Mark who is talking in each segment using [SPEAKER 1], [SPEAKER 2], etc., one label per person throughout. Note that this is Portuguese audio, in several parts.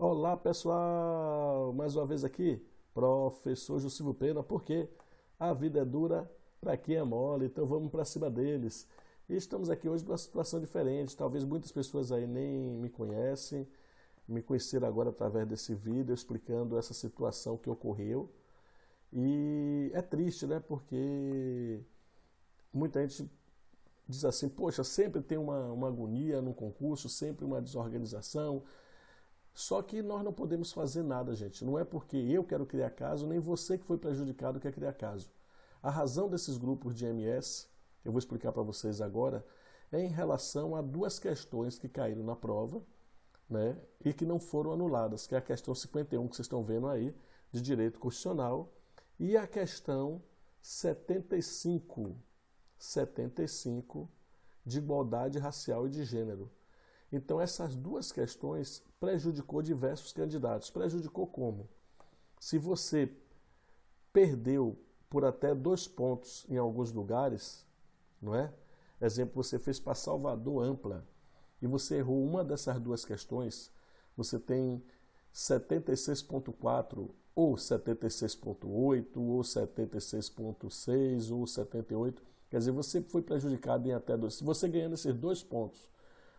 [SPEAKER 1] Olá pessoal, mais uma vez aqui, professor Jussivo Pena, porque a vida é dura para quem é mole, então vamos para cima deles. E estamos aqui hoje numa situação diferente, talvez muitas pessoas aí nem me conhecem, me conheceram agora através desse vídeo explicando essa situação que ocorreu. E é triste, né? Porque muita gente diz assim, poxa, sempre tem uma, uma agonia no concurso, sempre uma desorganização, só que nós não podemos fazer nada, gente. Não é porque eu quero criar caso, nem você que foi prejudicado quer criar caso. A razão desses grupos de MS, eu vou explicar para vocês agora, é em relação a duas questões que caíram na prova né, e que não foram anuladas, que é a questão 51 que vocês estão vendo aí, de direito constitucional, e a questão 75, 75 de igualdade racial e de gênero. Então essas duas questões prejudicou diversos candidatos. Prejudicou como? Se você perdeu por até dois pontos em alguns lugares, não é? Exemplo, você fez para Salvador ampla e você errou uma dessas duas questões, você tem 76.4 ou 76.8 ou 76.6 ou 78, quer dizer, você foi prejudicado em até dois. Se você ganhando esses dois pontos,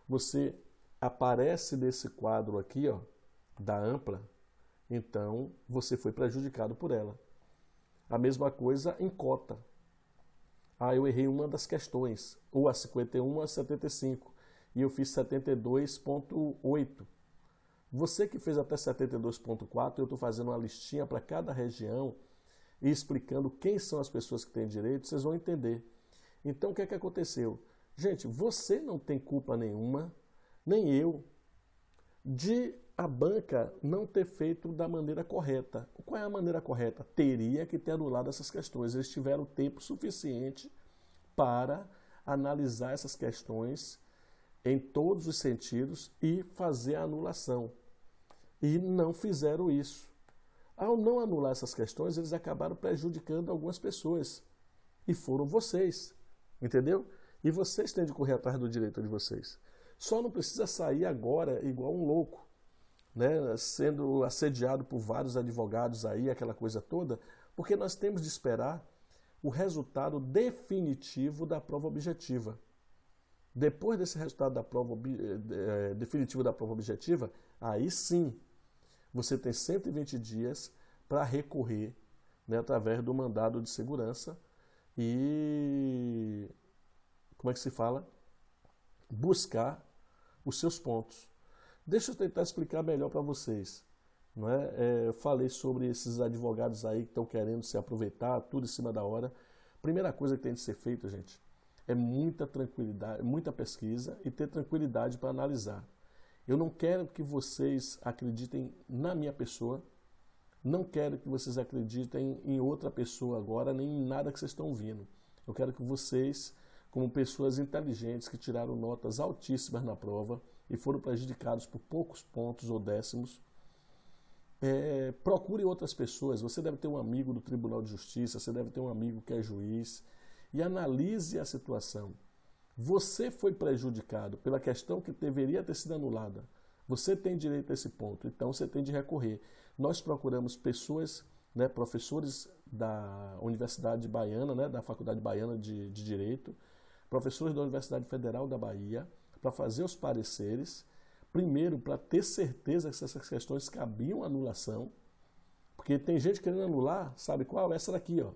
[SPEAKER 1] você aparece desse quadro aqui, ó, da ampla, então você foi prejudicado por ela. A mesma coisa em cota. Ah, eu errei uma das questões, ou a 51 ou a 75, e eu fiz 72.8. Você que fez até 72.4, eu estou fazendo uma listinha para cada região e explicando quem são as pessoas que têm direito, vocês vão entender. Então, o que é que aconteceu? Gente, você não tem culpa nenhuma, nem eu, de a banca não ter feito da maneira correta. Qual é a maneira correta? Teria que ter anulado essas questões. Eles tiveram tempo suficiente para analisar essas questões em todos os sentidos e fazer a anulação. E não fizeram isso. Ao não anular essas questões, eles acabaram prejudicando algumas pessoas. E foram vocês. Entendeu? E vocês têm de correr atrás do direito de vocês. Só não precisa sair agora igual um louco, né? sendo assediado por vários advogados aí, aquela coisa toda, porque nós temos de esperar o resultado definitivo da prova objetiva. Depois desse resultado da prova, eh, eh, definitivo da prova objetiva, aí sim você tem 120 dias para recorrer né, através do mandado de segurança e como é que se fala? Buscar os seus pontos. Deixa eu tentar explicar melhor para vocês. Não é? é? eu falei sobre esses advogados aí que estão querendo se aproveitar, tudo em cima da hora. Primeira coisa que tem de ser feita, gente, é muita tranquilidade, muita pesquisa e ter tranquilidade para analisar. Eu não quero que vocês acreditem na minha pessoa, não quero que vocês acreditem em outra pessoa agora, nem em nada que vocês estão ouvindo. Eu quero que vocês como pessoas inteligentes que tiraram notas altíssimas na prova e foram prejudicados por poucos pontos ou décimos. É, procure outras pessoas. Você deve ter um amigo do Tribunal de Justiça, você deve ter um amigo que é juiz e analise a situação. Você foi prejudicado pela questão que deveria ter sido anulada. Você tem direito a esse ponto, então você tem de recorrer. Nós procuramos pessoas, né, professores da Universidade Baiana, né, da Faculdade Baiana de, de Direito, professores da Universidade Federal da Bahia, para fazer os pareceres, primeiro para ter certeza que essas questões cabiam anulação, porque tem gente querendo anular, sabe qual? Essa daqui, ó.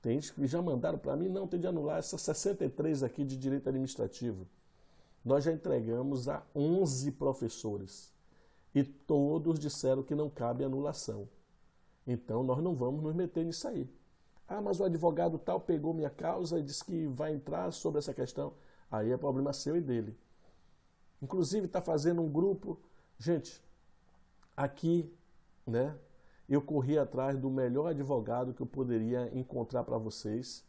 [SPEAKER 1] Tem gente que já mandaram para mim, não, tem de anular essa 63 aqui de direito administrativo. Nós já entregamos a 11 professores e todos disseram que não cabe anulação. Então nós não vamos nos meter nisso aí. Ah, mas o advogado tal pegou minha causa e disse que vai entrar sobre essa questão. Aí é problema seu e dele. Inclusive está fazendo um grupo. Gente, aqui, né? Eu corri atrás do melhor advogado que eu poderia encontrar para vocês,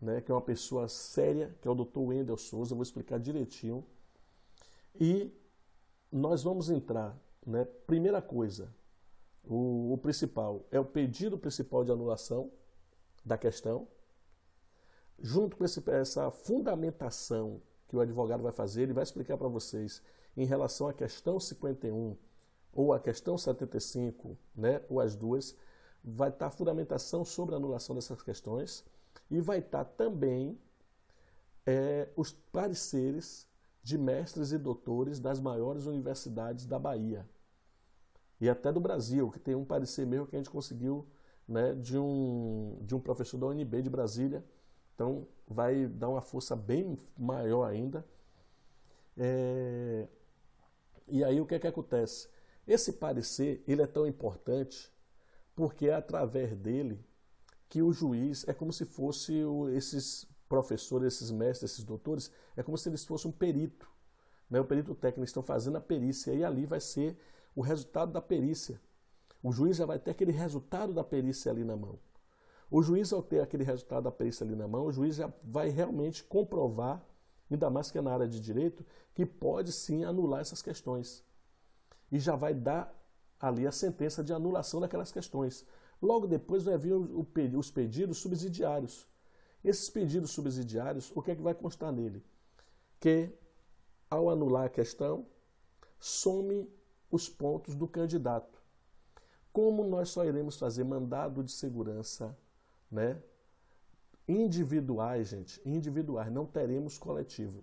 [SPEAKER 1] né? Que é uma pessoa séria, que é o Dr. Wendel Souza. Eu vou explicar direitinho. E nós vamos entrar, né? Primeira coisa, o, o principal é o pedido principal de anulação, da questão, junto com esse, essa fundamentação que o advogado vai fazer, ele vai explicar para vocês em relação à questão 51 ou à questão 75, né, ou as duas, vai estar tá fundamentação sobre a anulação dessas questões e vai estar tá também é, os pareceres de mestres e doutores das maiores universidades da Bahia e até do Brasil, que tem um parecer meu que a gente conseguiu né, de, um, de um professor da UNB de Brasília. Então, vai dar uma força bem maior ainda. É... E aí, o que é que acontece? Esse parecer, ele é tão importante porque é através dele que o juiz, é como se fosse o, esses professores, esses mestres, esses doutores, é como se eles fossem um perito. Né? O perito técnico, estão fazendo a perícia e ali vai ser o resultado da perícia. O juiz já vai ter aquele resultado da perícia ali na mão. O juiz, ao ter aquele resultado da perícia ali na mão, o juiz já vai realmente comprovar, ainda mais que é na área de direito, que pode sim anular essas questões. E já vai dar ali a sentença de anulação daquelas questões. Logo depois vai vir os pedidos subsidiários. Esses pedidos subsidiários, o que é que vai constar nele? Que, ao anular a questão, some os pontos do candidato como nós só iremos fazer mandado de segurança, né? Individuais, gente, individuais, não teremos coletivo.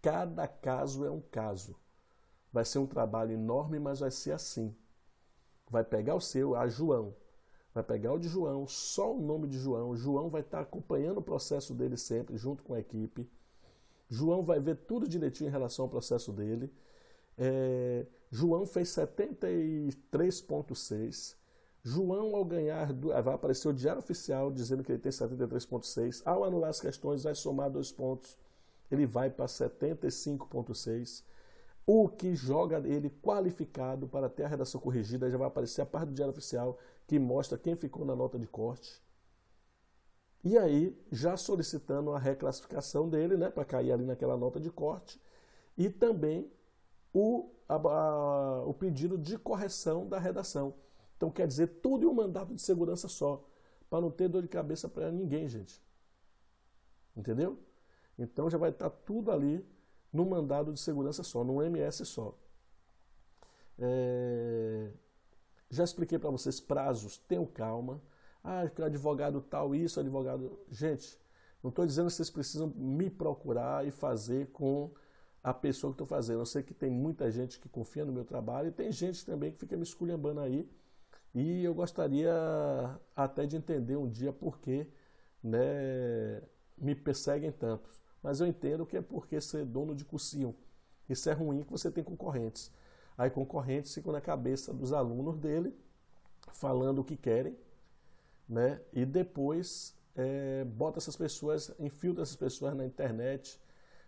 [SPEAKER 1] Cada caso é um caso. Vai ser um trabalho enorme, mas vai ser assim. Vai pegar o seu, a João. Vai pegar o de João, só o nome de João. João vai estar acompanhando o processo dele sempre, junto com a equipe. João vai ver tudo direitinho em relação ao processo dele. É, João fez 73,6. João, ao ganhar, vai aparecer o Diário Oficial dizendo que ele tem 73,6. Ao anular as questões, vai somar dois pontos. Ele vai para 75,6. O que joga ele qualificado para ter a redação corrigida. Já vai aparecer a parte do Diário Oficial que mostra quem ficou na nota de corte. E aí, já solicitando a reclassificação dele, né, para cair ali naquela nota de corte. E também o, a, a, o pedido de correção da redação. Então, quer dizer, tudo em um mandato de segurança só, para não ter dor de cabeça para ninguém, gente. Entendeu? Então já vai estar tá tudo ali no mandado de segurança só, no MS só. É... Já expliquei para vocês prazos, tenham calma. Ah, advogado tal, isso, advogado. Gente, não estou dizendo que vocês precisam me procurar e fazer com a pessoa que estou fazendo. Eu sei que tem muita gente que confia no meu trabalho e tem gente também que fica me esculhambando aí. E eu gostaria até de entender um dia por que né, me perseguem tanto. Mas eu entendo que é porque ser dono de cursinho. Isso é ruim que você tem concorrentes. Aí concorrentes ficam na cabeça dos alunos dele, falando o que querem, né? E depois é, bota essas pessoas, infiltra essas pessoas na internet,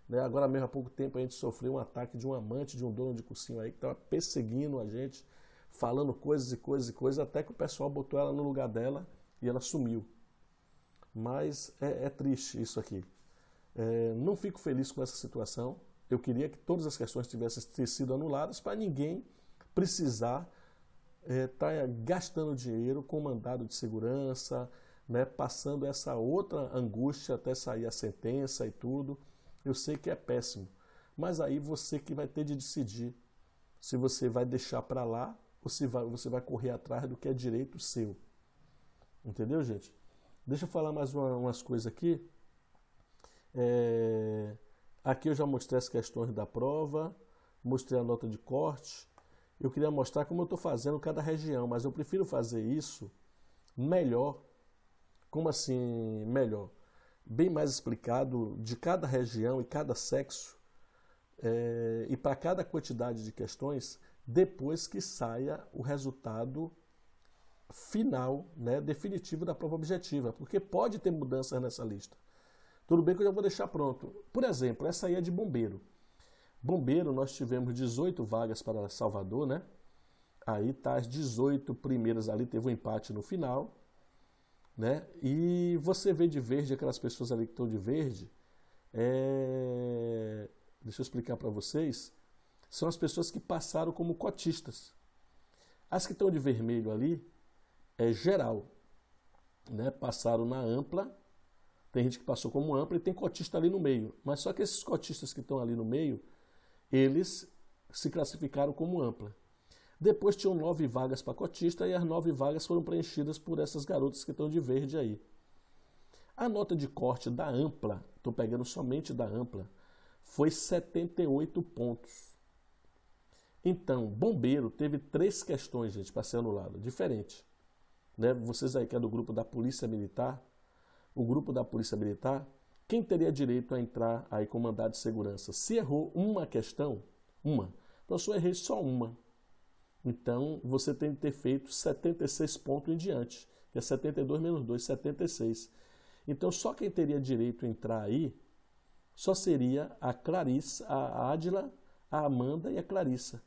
[SPEAKER 1] né? Agora mesmo há pouco tempo a gente sofreu um ataque de um amante de um dono de cursinho aí que estava perseguindo a gente, falando coisas e coisas e coisas, até que o pessoal botou ela no lugar dela e ela sumiu. Mas é, é triste isso aqui. É, não fico feliz com essa situação. Eu queria que todas as questões tivessem sido anuladas para ninguém precisar estar é, tá é, gastando dinheiro com mandado de segurança, né, passando essa outra angústia até sair a sentença e tudo. Eu sei que é péssimo, mas aí você que vai ter de decidir se você vai deixar para lá ou se vai, você vai correr atrás do que é direito seu. Entendeu, gente? Deixa eu falar mais uma, umas coisas aqui. É... Aqui eu já mostrei as questões da prova, mostrei a nota de corte. Eu queria mostrar como eu estou fazendo cada região, mas eu prefiro fazer isso melhor. Como assim melhor? bem mais explicado de cada região e cada sexo é, e para cada quantidade de questões depois que saia o resultado final, né, definitivo da prova objetiva, porque pode ter mudanças nessa lista. Tudo bem que eu já vou deixar pronto. Por exemplo, essa aí é de bombeiro. Bombeiro, nós tivemos 18 vagas para Salvador, né? Aí tá as 18 primeiras ali, teve um empate no final. Né? E você vê de verde aquelas pessoas ali que estão de verde. É... Deixa eu explicar para vocês. São as pessoas que passaram como cotistas. As que estão de vermelho ali é geral. Né? Passaram na ampla. Tem gente que passou como ampla e tem cotista ali no meio. Mas só que esses cotistas que estão ali no meio, eles se classificaram como ampla. Depois tinham nove vagas para cotista e as nove vagas foram preenchidas por essas garotas que estão de verde aí. A nota de corte da Ampla, estou pegando somente da Ampla, foi 78 pontos. Então, bombeiro teve três questões, gente, para ser anulado, diferente. Né? Vocês aí que é do grupo da Polícia Militar, o grupo da Polícia Militar, quem teria direito a entrar aí com mandado de segurança? Se errou uma questão, uma, só errei só uma, então, você tem que ter feito 76 pontos em diante, que é 72 menos 2, 76. Então, só quem teria direito a entrar aí só seria a Clarissa, a Adila, a Amanda e a Clarissa.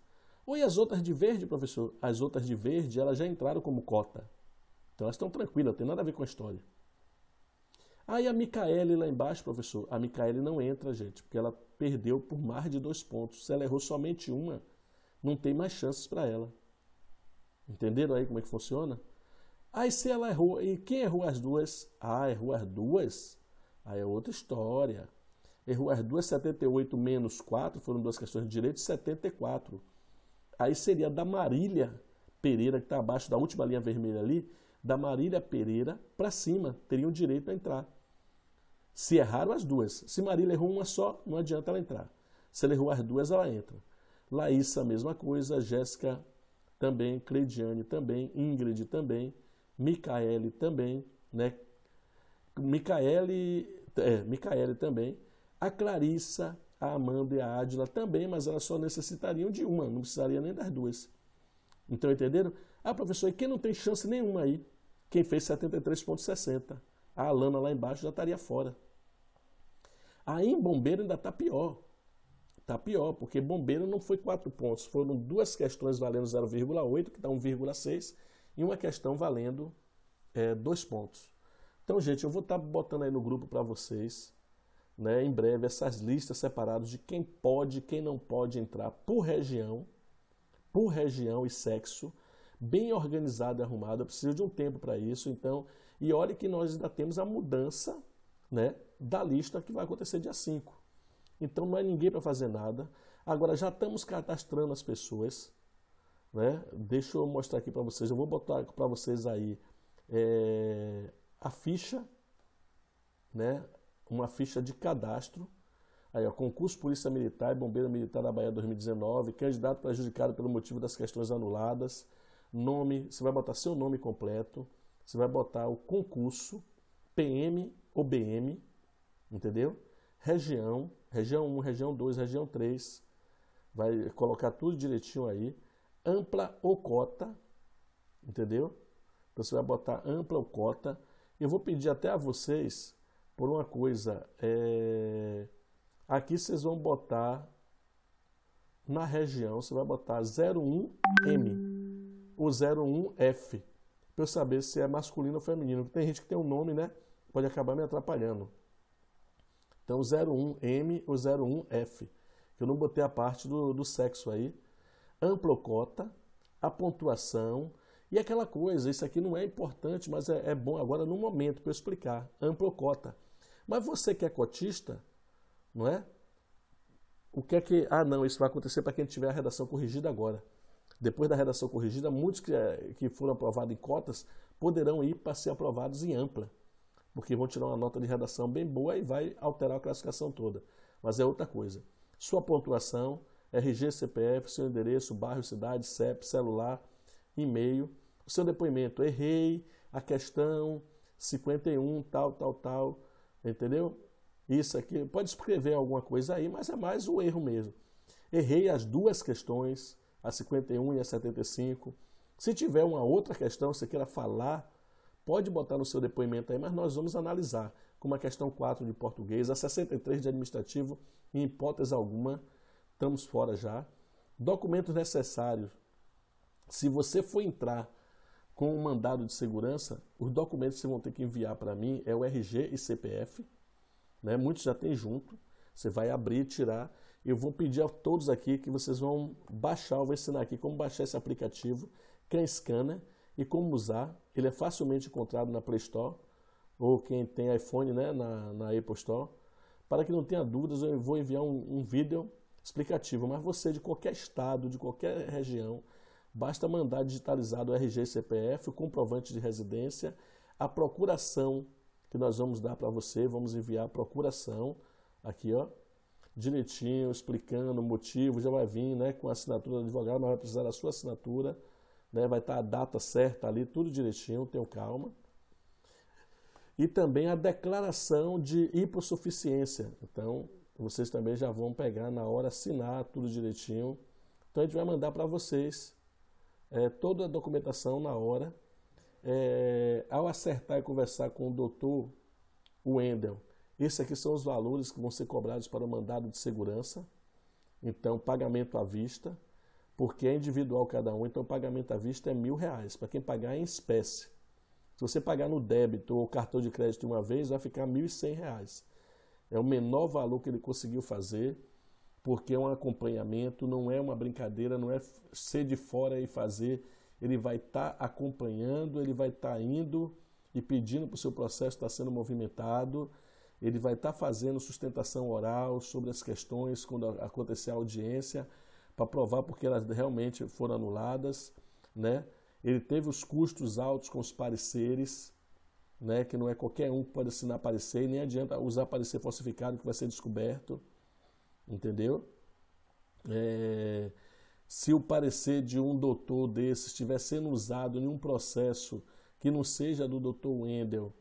[SPEAKER 1] Ou e as outras de verde, professor? As outras de verde, elas já entraram como cota. Então, elas estão tranquilas, não tem nada a ver com a história. Aí ah, a Micaele lá embaixo, professor, a Micaele não entra, gente, porque ela perdeu por mais de dois pontos. Se ela errou somente uma, não tem mais chances para ela. Entenderam aí como é que funciona? Aí se ela errou, e quem errou as duas? Ah, errou as duas? Aí é outra história. Errou as duas, 78 menos 4, foram duas questões de direito, 74. Aí seria da Marília Pereira, que está abaixo da última linha vermelha ali, da Marília Pereira para cima, teriam direito a entrar. Se erraram as duas. Se Marília errou uma só, não adianta ela entrar. Se ela errou as duas, ela entra a mesma coisa. Jéssica, também. Cleidiane, também. Ingrid, também. Micaele, também. Né? Micaele, é, Micaele também. A Clarissa, a Amanda e a Adila também, mas elas só necessitariam de uma, não precisaria nem das duas. Então, entenderam? Ah, professor, e quem não tem chance nenhuma aí? Quem fez 73,60. A Alana lá embaixo já estaria fora. Aí em Bombeiro ainda está pior. Está pior, porque Bombeiro não foi quatro pontos, foram duas questões valendo 0,8, que dá 1,6, e uma questão valendo é, dois pontos. Então, gente, eu vou estar tá botando aí no grupo para vocês, né, em breve, essas listas separadas de quem pode e quem não pode entrar por região, por região e sexo, bem organizado e arrumado. Eu preciso de um tempo para isso, então. E olhe que nós ainda temos a mudança né, da lista que vai acontecer dia 5 então não é ninguém para fazer nada. Agora já estamos cadastrando as pessoas, né? Deixa eu mostrar aqui para vocês, eu vou botar para vocês aí é, a ficha, né? Uma ficha de cadastro. Aí, ó, concurso Polícia Militar e Bombeiro Militar da Bahia 2019, candidato prejudicado pelo motivo das questões anuladas, nome, você vai botar seu nome completo, você vai botar o concurso, PM ou BM, entendeu? região, região 1, região 2, região 3, vai colocar tudo direitinho aí, ampla ou cota, entendeu? Então você vai botar ampla ou cota. Eu vou pedir até a vocês por uma coisa, é... aqui vocês vão botar na região, você vai botar 01M ou 01F, para eu saber se é masculino ou feminino, porque tem gente que tem um nome, né? Pode acabar me atrapalhando. Então, o 01M ou 01F, que eu não botei a parte do, do sexo aí. Amplocota, a pontuação e aquela coisa, isso aqui não é importante, mas é, é bom agora no momento para eu explicar. Amplocota. Mas você que é cotista, não é? O que é que. Ah, não, isso vai acontecer para quem tiver a redação corrigida agora. Depois da redação corrigida, muitos que, eh, que foram aprovados em cotas poderão ir para ser aprovados em ampla porque vão tirar uma nota de redação bem boa e vai alterar a classificação toda. Mas é outra coisa. Sua pontuação, RG, CPF, seu endereço, bairro, cidade, CEP, celular, e-mail, seu depoimento, errei, a questão 51, tal, tal, tal, entendeu? Isso aqui, pode escrever alguma coisa aí, mas é mais o erro mesmo. Errei as duas questões, a 51 e a 75. Se tiver uma outra questão você queira falar, Pode botar no seu depoimento aí, mas nós vamos analisar, como a questão 4 de português, a 63 de administrativo, em hipótese alguma, estamos fora já. Documentos necessários. Se você for entrar com um mandado de segurança, os documentos que vocês vão ter que enviar para mim é o RG e CPF, né? muitos já tem junto. Você vai abrir, tirar. Eu vou pedir a todos aqui que vocês vão baixar, eu vou ensinar aqui como baixar esse aplicativo, CanScanner e como usar. Ele é facilmente encontrado na Play Store ou quem tem iPhone né, na, na Apple Store. Para que não tenha dúvidas, eu vou enviar um, um vídeo explicativo, mas você de qualquer estado, de qualquer região, basta mandar digitalizado o RG e CPF, o comprovante de residência, a procuração que nós vamos dar para você, vamos enviar a procuração aqui, ó, direitinho, explicando o motivo, já vai vir, né, com a assinatura do advogado, mas vai precisar da sua assinatura né? vai estar a data certa ali, tudo direitinho, tenham calma. E também a declaração de hipossuficiência. Então, vocês também já vão pegar na hora, assinar tudo direitinho. Então, a gente vai mandar para vocês é, toda a documentação na hora. É, ao acertar e conversar com o doutor Wendel, esses aqui são os valores que vão ser cobrados para o mandado de segurança. Então, pagamento à vista, porque é individual cada um, então o pagamento à vista é mil reais, para quem pagar é em espécie. Se você pagar no débito ou cartão de crédito uma vez, vai ficar mil e cem reais É o menor valor que ele conseguiu fazer, porque é um acompanhamento, não é uma brincadeira, não é ser de fora e fazer. Ele vai estar tá acompanhando, ele vai estar tá indo e pedindo para o seu processo estar tá sendo movimentado, ele vai estar tá fazendo sustentação oral sobre as questões quando acontecer a audiência para provar porque elas realmente foram anuladas, né? Ele teve os custos altos com os pareceres, né? Que não é qualquer um que pode assinar parecer, e nem adianta usar parecer falsificado que vai ser descoberto, entendeu? É... Se o parecer de um doutor desse estiver sendo usado em um processo que não seja do doutor Wendel,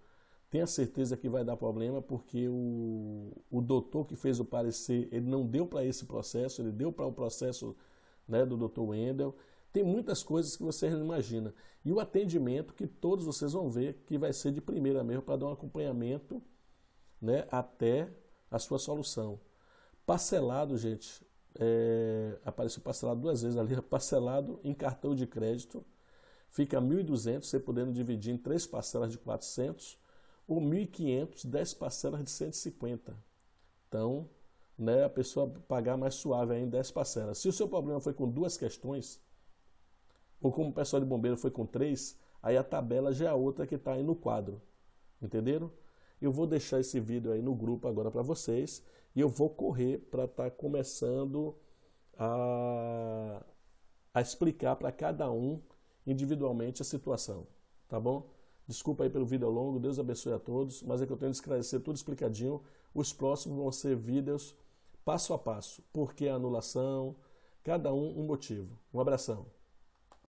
[SPEAKER 1] tenha certeza que vai dar problema, porque o, o doutor que fez o parecer, ele não deu para esse processo, ele deu para o um processo né, do doutor Wendel. Tem muitas coisas que você não imagina. E o atendimento que todos vocês vão ver que vai ser de primeira mesmo para dar um acompanhamento né, até a sua solução. Parcelado, gente, é, apareceu parcelado duas vezes ali, parcelado em cartão de crédito, fica 1.200, você podendo dividir em três parcelas de 400 ou 1.500, 10 parcelas de 150. Então, né, a pessoa pagar mais suave ainda 10 parcelas. Se o seu problema foi com duas questões, ou como o pessoal de bombeiro foi com três, aí a tabela já é outra que está aí no quadro. Entenderam? Eu vou deixar esse vídeo aí no grupo agora para vocês e eu vou correr para estar tá começando a, a explicar para cada um individualmente a situação, tá bom? Desculpa aí pelo vídeo longo, Deus abençoe a todos, mas é que eu tenho de esclarecer tudo explicadinho. Os próximos vão ser vídeos passo a passo, por que a anulação, cada um um motivo. Um abração.